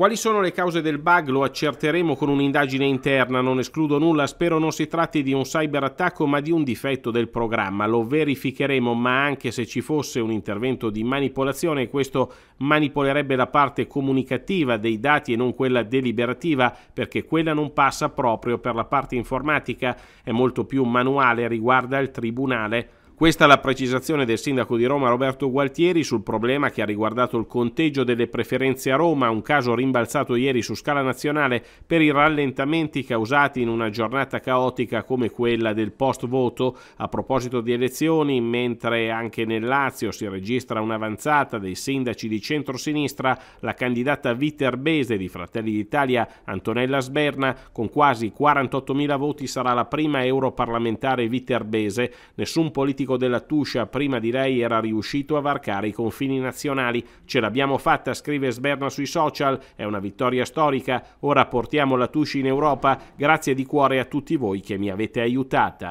Quali sono le cause del bug lo accerteremo con un'indagine interna, non escludo nulla, spero non si tratti di un cyberattacco ma di un difetto del programma, lo verificheremo ma anche se ci fosse un intervento di manipolazione questo manipolerebbe la parte comunicativa dei dati e non quella deliberativa perché quella non passa proprio per la parte informatica, è molto più manuale, riguarda il tribunale questa è la precisazione del sindaco di Roma Roberto Gualtieri sul problema che ha riguardato il conteggio delle preferenze a Roma, un caso rimbalzato ieri su scala nazionale per i rallentamenti causati in una giornata caotica come quella del post voto a proposito di elezioni, mentre anche nel Lazio si registra un'avanzata dei sindaci di centrosinistra, la candidata Viterbese di Fratelli d'Italia Antonella Sberna con quasi 48.000 voti sarà la prima europarlamentare viterbese, nessun politico tecnico della Tuscia prima di lei era riuscito a varcare i confini nazionali. Ce l'abbiamo fatta, scrive Sberna sui social, è una vittoria storica, ora portiamo la Tuscia in Europa, grazie di cuore a tutti voi che mi avete aiutata.